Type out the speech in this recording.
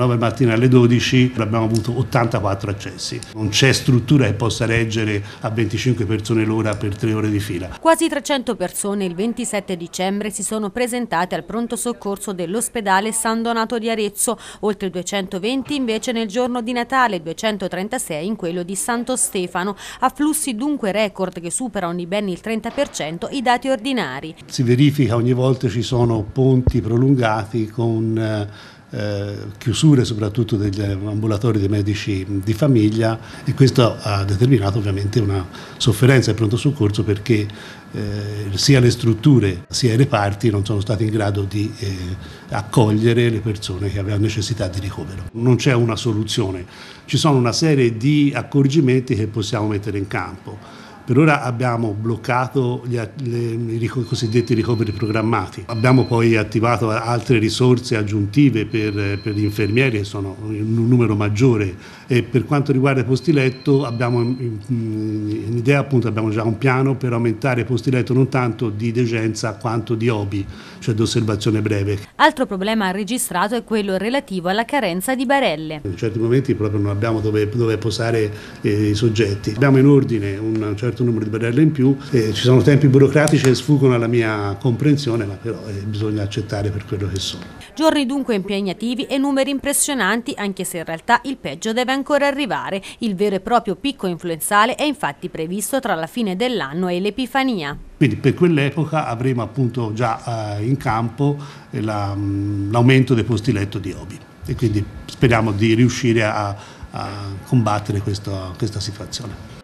9 mattina alle 12 abbiamo avuto 84 accessi. Non c'è struttura che possa reggere a 25 persone l'ora per tre ore di fila. Quasi 300 persone il 27 dicembre si sono presentate al pronto soccorso dell'ospedale San Donato di Arezzo, oltre 220 invece nel giorno di Natale, 236 in quello di Santo Stefano, afflussi dunque record che superano di ben il 30% i dati ordinari. Si verifica ogni volta ci sono ponti prolungati con eh, eh, chiusure soprattutto degli ambulatori dei medici di famiglia e questo ha determinato ovviamente una sofferenza al pronto soccorso perché eh, sia le strutture sia i reparti non sono stati in grado di eh, accogliere le persone che avevano necessità di ricovero. Non c'è una soluzione, ci sono una serie di accorgimenti che possiamo mettere in campo per ora abbiamo bloccato gli, le, i cosiddetti ricoveri programmati, abbiamo poi attivato altre risorse aggiuntive per, per gli infermieri che sono un numero maggiore e per quanto riguarda i posti letto abbiamo un'idea appunto, abbiamo già un piano per aumentare i posti letto non tanto di degenza quanto di OBI, cioè di osservazione breve. Altro problema registrato è quello relativo alla carenza di barelle. In certi momenti proprio non abbiamo dove, dove posare eh, i soggetti. Abbiamo in ordine un certo certo numero di barelle in più, eh, ci sono tempi burocratici che sfuggono alla mia comprensione, ma però eh, bisogna accettare per quello che sono. Giorni dunque impegnativi e numeri impressionanti, anche se in realtà il peggio deve ancora arrivare. Il vero e proprio picco influenzale è infatti previsto tra la fine dell'anno e l'Epifania. Quindi per quell'epoca avremo appunto già eh, in campo eh, mm, l'aumento dei posti letto di Obi e quindi speriamo di riuscire a, a combattere questa, questa situazione.